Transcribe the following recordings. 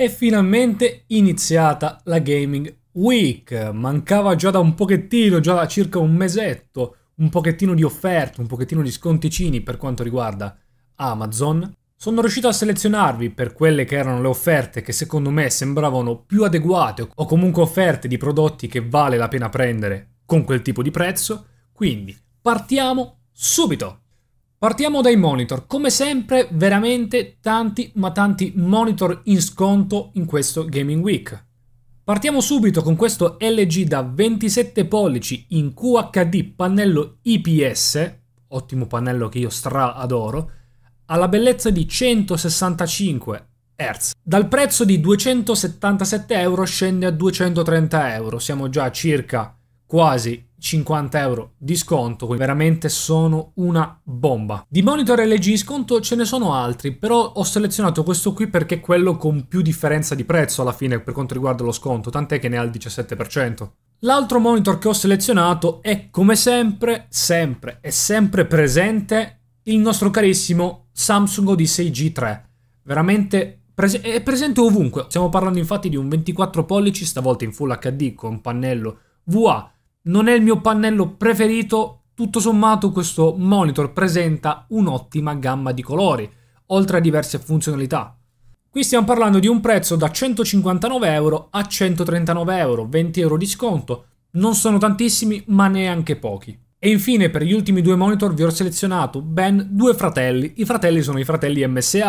È finalmente iniziata la Gaming Week. Mancava già da un pochettino, già da circa un mesetto, un pochettino di offerte, un pochettino di sconticini per quanto riguarda Amazon. Sono riuscito a selezionarvi per quelle che erano le offerte che secondo me sembravano più adeguate o comunque offerte di prodotti che vale la pena prendere con quel tipo di prezzo. Quindi partiamo subito! Partiamo dai monitor, come sempre veramente tanti ma tanti monitor in sconto in questo Gaming Week. Partiamo subito con questo LG da 27 pollici in QHD pannello IPS, ottimo pannello che io stra adoro, alla bellezza di 165 Hz. Dal prezzo di 277 euro scende a 230 euro, siamo già a circa quasi 50 euro di sconto, veramente sono una bomba. Di monitor LG in sconto ce ne sono altri, però ho selezionato questo qui perché è quello con più differenza di prezzo alla fine per quanto riguarda lo sconto, tant'è che ne ha il 17%. L'altro monitor che ho selezionato è come sempre, sempre e sempre presente il nostro carissimo Samsung Odyssey G3. Veramente pres è presente ovunque. Stiamo parlando infatti di un 24 pollici, stavolta in Full HD con pannello VA non è il mio pannello preferito, tutto sommato questo monitor presenta un'ottima gamma di colori, oltre a diverse funzionalità. Qui stiamo parlando di un prezzo da 159 euro a 139 euro, 20 euro di sconto. Non sono tantissimi, ma neanche pochi. E infine per gli ultimi due monitor vi ho selezionato ben due fratelli. I fratelli sono i fratelli MSI.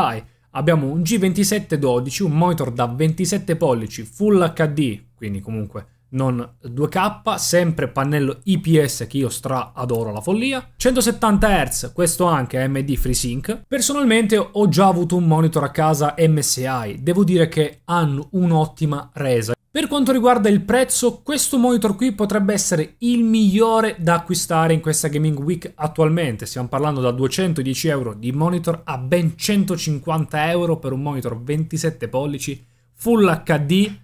Abbiamo un G2712, un monitor da 27 pollici, Full HD, quindi comunque non 2K, sempre pannello IPS che io stra adoro la follia, 170 Hz, questo anche AMD FreeSync. Personalmente ho già avuto un monitor a casa MSI, devo dire che hanno un'ottima resa. Per quanto riguarda il prezzo, questo monitor qui potrebbe essere il migliore da acquistare in questa Gaming Week attualmente. Stiamo parlando da 210 euro di monitor a ben 150 euro per un monitor 27 pollici Full HD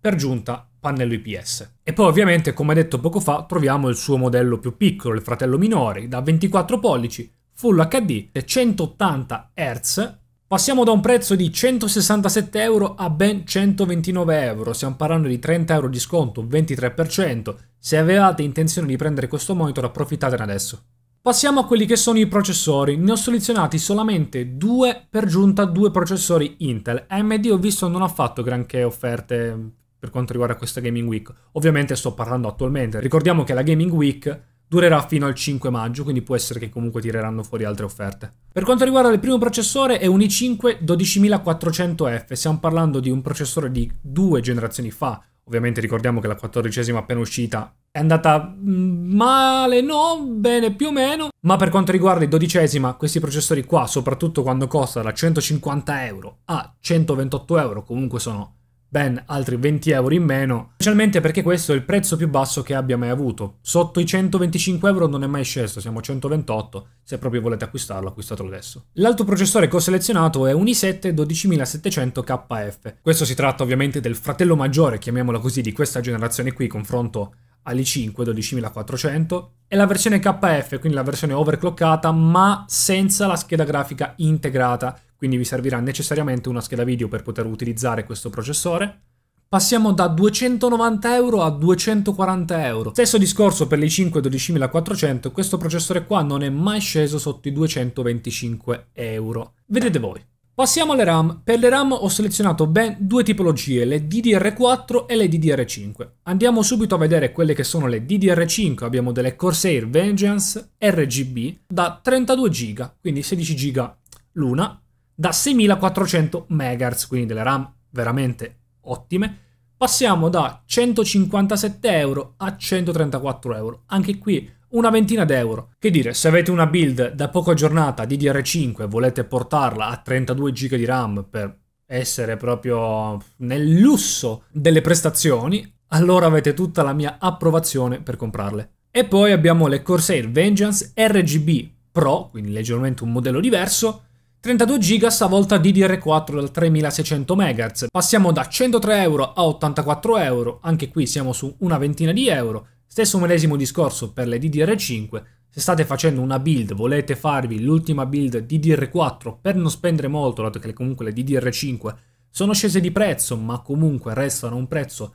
per giunta pannello IPS. E poi ovviamente, come detto poco fa, troviamo il suo modello più piccolo, il fratello minore, da 24 pollici, Full HD, e 180 Hz. Passiamo da un prezzo di 167 euro a ben 129 euro, stiamo parlando di 30 euro di sconto, 23%. Se avevate intenzione di prendere questo monitor approfittatene adesso. Passiamo a quelli che sono i processori, ne ho selezionati solamente due, per giunta due processori Intel, AMD ho visto non ha fatto granché offerte per quanto riguarda questa Gaming Week. Ovviamente sto parlando attualmente. Ricordiamo che la Gaming Week durerà fino al 5 maggio, quindi può essere che comunque tireranno fuori altre offerte. Per quanto riguarda il primo processore è un i5 12400F, stiamo parlando di un processore di due generazioni fa, ovviamente ricordiamo che la 14 appena uscita è andata mm, male, no, bene più o meno, ma per quanto riguarda i 12 questi processori qua, soprattutto quando costa da 150 euro a 128 euro, comunque sono ben altri 20 euro in meno, specialmente perché questo è il prezzo più basso che abbia mai avuto. Sotto i 125 euro non è mai sceso, siamo a 128, se proprio volete acquistarlo acquistatelo adesso. L'altro processore che ho selezionato è un i7 12700KF, questo si tratta ovviamente del fratello maggiore, chiamiamolo così, di questa generazione qui, confronto all'i5 12400 e la versione KF, quindi la versione overclockata ma senza la scheda grafica integrata, quindi vi servirà necessariamente una scheda video per poter utilizzare questo processore. Passiamo da 290 euro a 240 euro. Stesso discorso per le 5 12400, questo processore qua non è mai sceso sotto i 225 euro. Vedete voi. Passiamo alle RAM. Per le RAM ho selezionato ben due tipologie, le DDR4 e le DDR5. Andiamo subito a vedere quelle che sono le DDR5. Abbiamo delle Corsair Vengeance RGB da 32 GB, quindi 16 GB l'una, da 6400 MHz, quindi delle RAM veramente ottime. Passiamo da 157 euro a 134 euro, anche qui una ventina d'euro. Che dire, se avete una build da poco aggiornata DDR5 e volete portarla a 32 GB di RAM per essere proprio nel lusso delle prestazioni, allora avete tutta la mia approvazione per comprarle. E poi abbiamo le Corsair Vengeance RGB Pro, quindi leggermente un modello diverso, 32 GB stavolta DDR4 dal 3600 MHz. Passiamo da 103 euro a 84 euro, anche qui siamo su una ventina di euro. Stesso medesimo discorso per le DDR5. Se state facendo una build, volete farvi l'ultima build DDR4 per non spendere molto, dato che comunque le DDR5 sono scese di prezzo, ma comunque restano a un prezzo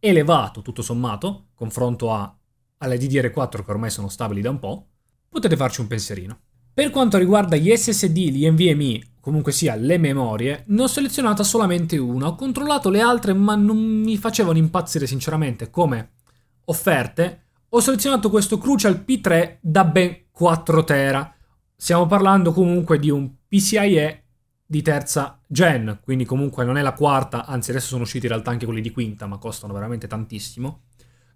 elevato tutto sommato, confronto a, alle DDR4 che ormai sono stabili da un po', potete farci un pensierino. Per quanto riguarda gli SSD, gli NVMe, comunque sia le memorie, ne ho selezionata solamente una, ho controllato le altre ma non mi facevano impazzire sinceramente come offerte, ho selezionato questo Crucial P3 da ben 4 tera, stiamo parlando comunque di un PCIe di terza gen, quindi comunque non è la quarta, anzi adesso sono usciti in realtà anche quelli di quinta, ma costano veramente tantissimo.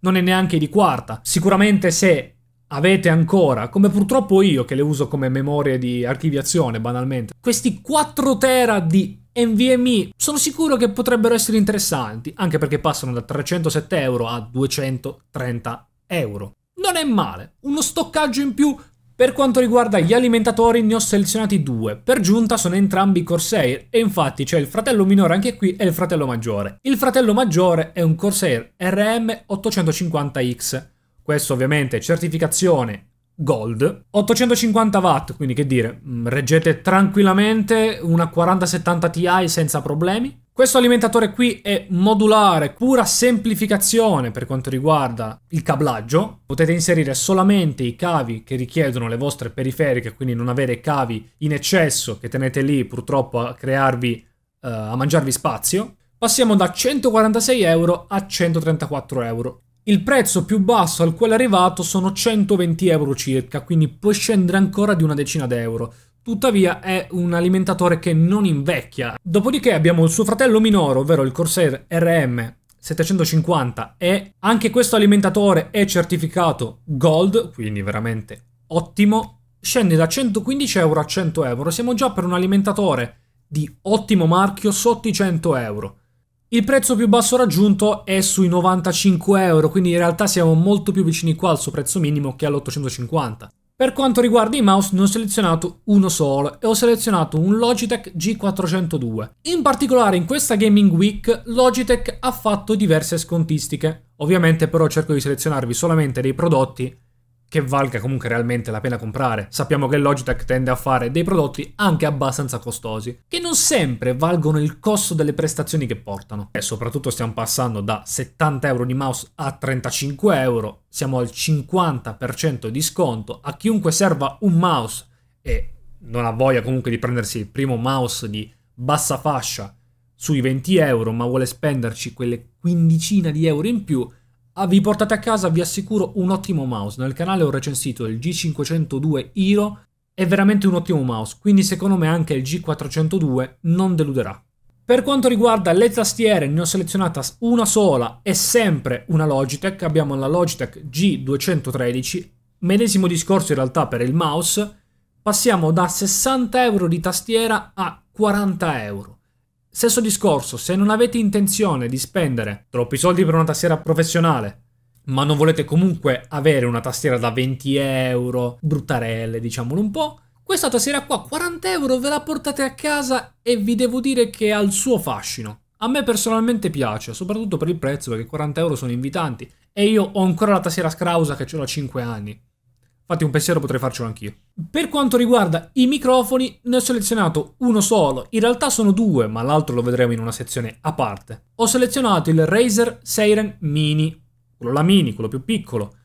Non è neanche di quarta. Sicuramente se avete ancora, come purtroppo io che le uso come memorie di archiviazione banalmente, questi 4 tera di NVMe sono sicuro che potrebbero essere interessanti, anche perché passano da 307 euro a 230 euro. Non è male, uno stoccaggio in più per quanto riguarda gli alimentatori ne ho selezionati due, per giunta sono entrambi Corsair e infatti c'è il fratello minore anche qui e il fratello maggiore. Il fratello maggiore è un Corsair RM850X questo ovviamente è certificazione Gold, 850 watt, quindi che dire, mm, reggete tranquillamente una 4070 Ti senza problemi. Questo alimentatore qui è modulare, pura semplificazione per quanto riguarda il cablaggio. Potete inserire solamente i cavi che richiedono le vostre periferiche, quindi non avere cavi in eccesso che tenete lì purtroppo a crearvi, eh, a mangiarvi spazio. Passiamo da 146 euro a 134 euro. Il prezzo più basso al quale è arrivato sono 120 euro circa, quindi può scendere ancora di una decina d'euro. Tuttavia è un alimentatore che non invecchia. Dopodiché abbiamo il suo fratello minore, ovvero il Corsair RM 750 e anche questo alimentatore è certificato gold, quindi veramente ottimo. Scende da 115 euro a 100 euro. Siamo già per un alimentatore di ottimo marchio sotto i 100 euro. Il prezzo più basso raggiunto è sui 95 euro, quindi in realtà siamo molto più vicini qua al suo prezzo minimo che all'850. Per quanto riguarda i mouse ne ho selezionato uno solo e ho selezionato un Logitech G402. In particolare in questa Gaming Week Logitech ha fatto diverse scontistiche. Ovviamente però cerco di selezionarvi solamente dei prodotti che valga comunque realmente la pena comprare. Sappiamo che Logitech tende a fare dei prodotti anche abbastanza costosi, che non sempre valgono il costo delle prestazioni che portano. E soprattutto stiamo passando da 70 euro di mouse a 35 euro, siamo al 50% di sconto a chiunque serva un mouse e non ha voglia comunque di prendersi il primo mouse di bassa fascia sui 20 euro, ma vuole spenderci quelle quindicina di euro in più Ah, vi portate a casa, vi assicuro, un ottimo mouse. Nel canale ho recensito il G502 Hiro, è veramente un ottimo mouse, quindi secondo me anche il G402 non deluderà. Per quanto riguarda le tastiere, ne ho selezionata una sola, e sempre una Logitech, abbiamo la Logitech G213, medesimo discorso in realtà per il mouse, passiamo da 60 euro di tastiera a 40 euro. Stesso discorso, se non avete intenzione di spendere troppi soldi per una tastiera professionale, ma non volete comunque avere una tastiera da 20 euro, bruttarelle diciamolo un po', questa tastiera qua, 40 euro, ve la portate a casa e vi devo dire che ha il suo fascino. A me personalmente piace, soprattutto per il prezzo, perché 40 euro sono invitanti. E io ho ancora la tastiera scrausa che ce l'ho a 5 anni. Infatti un pensiero potrei farcelo anch'io. Per quanto riguarda i microfoni, ne ho selezionato uno solo, in realtà sono due, ma l'altro lo vedremo in una sezione a parte. Ho selezionato il Razer Seiren Mini, quello la mini, quello più piccolo.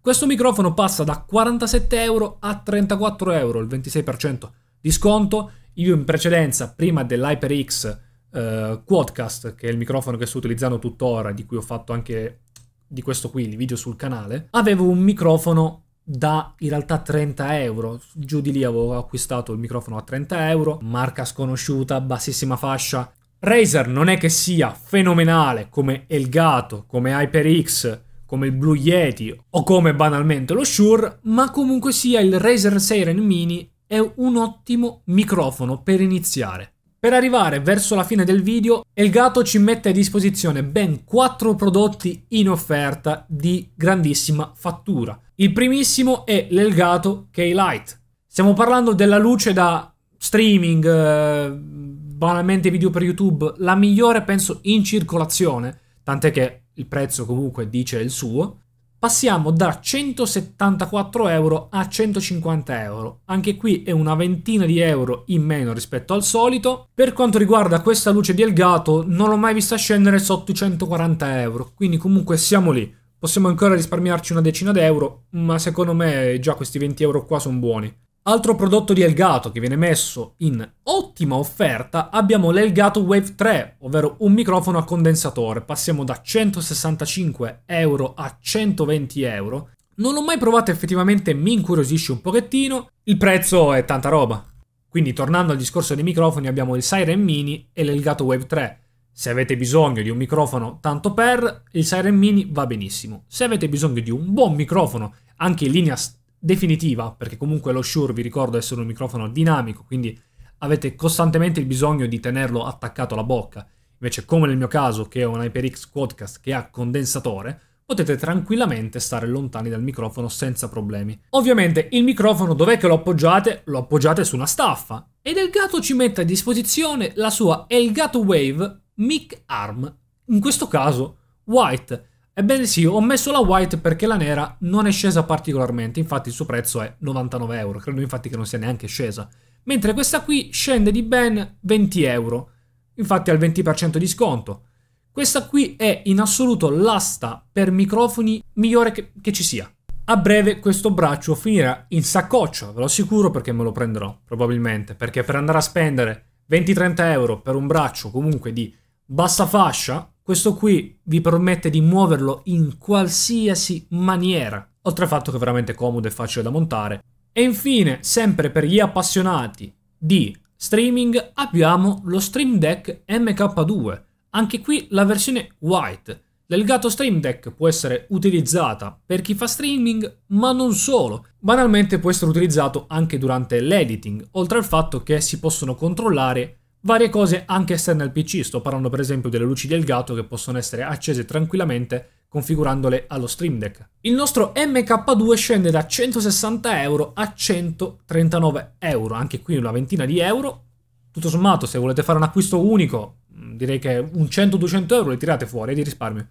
Questo microfono passa da 47 euro a 34 euro, il 26% di sconto. Io in precedenza, prima dell'HyperX eh, Quadcast, che è il microfono che sto utilizzando tuttora, di cui ho fatto anche di questo qui il video sul canale, avevo un microfono da in realtà 30 euro. Giù di lì avevo acquistato il microfono a 30 euro, marca sconosciuta, bassissima fascia. Razer non è che sia fenomenale come Elgato, come HyperX, come il Blue Yeti o come banalmente lo Shure, ma comunque sia il Razer Siren Mini è un ottimo microfono per iniziare. Per arrivare verso la fine del video, Elgato ci mette a disposizione ben 4 prodotti in offerta di grandissima fattura. Il primissimo è l'Elgato K-Lite. Stiamo parlando della luce da streaming, eh, banalmente video per YouTube, la migliore penso in circolazione, tant'è che il prezzo comunque dice il suo. Passiamo da 174 euro a 150 euro, anche qui è una ventina di euro in meno rispetto al solito. Per quanto riguarda questa luce di Elgato non l'ho mai vista scendere sotto i 140 euro, quindi comunque siamo lì. Possiamo ancora risparmiarci una decina d'euro, ma secondo me già questi 20 euro qua sono buoni. Altro prodotto di Elgato che viene messo in ottima offerta abbiamo l'Elgato Wave 3, ovvero un microfono a condensatore. Passiamo da 165 euro a 120 euro. Non l'ho mai provato effettivamente, mi incuriosisce un pochettino. Il prezzo è tanta roba. Quindi tornando al discorso dei microfoni abbiamo il Siren Mini e l'Elgato Wave 3. Se avete bisogno di un microfono tanto per, il Siren Mini va benissimo. Se avete bisogno di un buon microfono, anche in linea definitiva, perché comunque lo Shure vi ricordo essere un microfono dinamico, quindi avete costantemente il bisogno di tenerlo attaccato alla bocca. Invece, come nel mio caso, che ho un HyperX Quadcast che ha condensatore, potete tranquillamente stare lontani dal microfono senza problemi. Ovviamente il microfono dov'è che lo appoggiate? Lo appoggiate su una staffa ed Elgato ci mette a disposizione la sua Elgato Wave Mic Arm, in questo caso white, Ebbene sì, ho messo la white perché la nera non è scesa particolarmente, infatti il suo prezzo è 99 euro, credo infatti che non sia neanche scesa. Mentre questa qui scende di ben 20 euro, infatti al 20% di sconto. Questa qui è in assoluto l'asta per microfoni migliore che, che ci sia. A breve questo braccio finirà in saccoccia, ve lo assicuro perché me lo prenderò, probabilmente, perché per andare a spendere 20-30 euro per un braccio comunque di bassa fascia, questo qui vi permette di muoverlo in qualsiasi maniera, oltre al fatto che è veramente comodo e facile da montare. E infine, sempre per gli appassionati di streaming, abbiamo lo Stream Deck MK2. Anche qui la versione white. L'Elgato Stream Deck può essere utilizzata per chi fa streaming, ma non solo. Banalmente può essere utilizzato anche durante l'editing, oltre al fatto che si possono controllare Varie cose anche esterne al PC, sto parlando per esempio delle luci del gatto che possono essere accese tranquillamente configurandole allo Stream Deck. Il nostro MK2 scende da 160 euro a 139 euro, anche qui una ventina di euro. Tutto sommato, se volete fare un acquisto unico, mm, direi che un 100-200 euro li tirate fuori eh, di risparmio.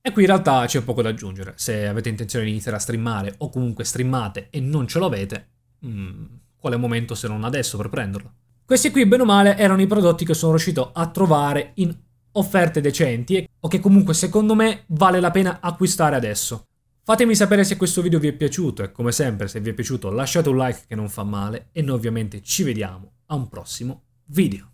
E qui in realtà c'è poco da aggiungere. Se avete intenzione di iniziare a streamare o comunque streamate e non ce l'avete, mh, mm, quale momento se non adesso per prenderlo? Questi qui, bene o male, erano i prodotti che sono riuscito a trovare in offerte decenti o che comunque secondo me vale la pena acquistare adesso. Fatemi sapere se questo video vi è piaciuto e come sempre se vi è piaciuto lasciate un like che non fa male e noi ovviamente ci vediamo a un prossimo video.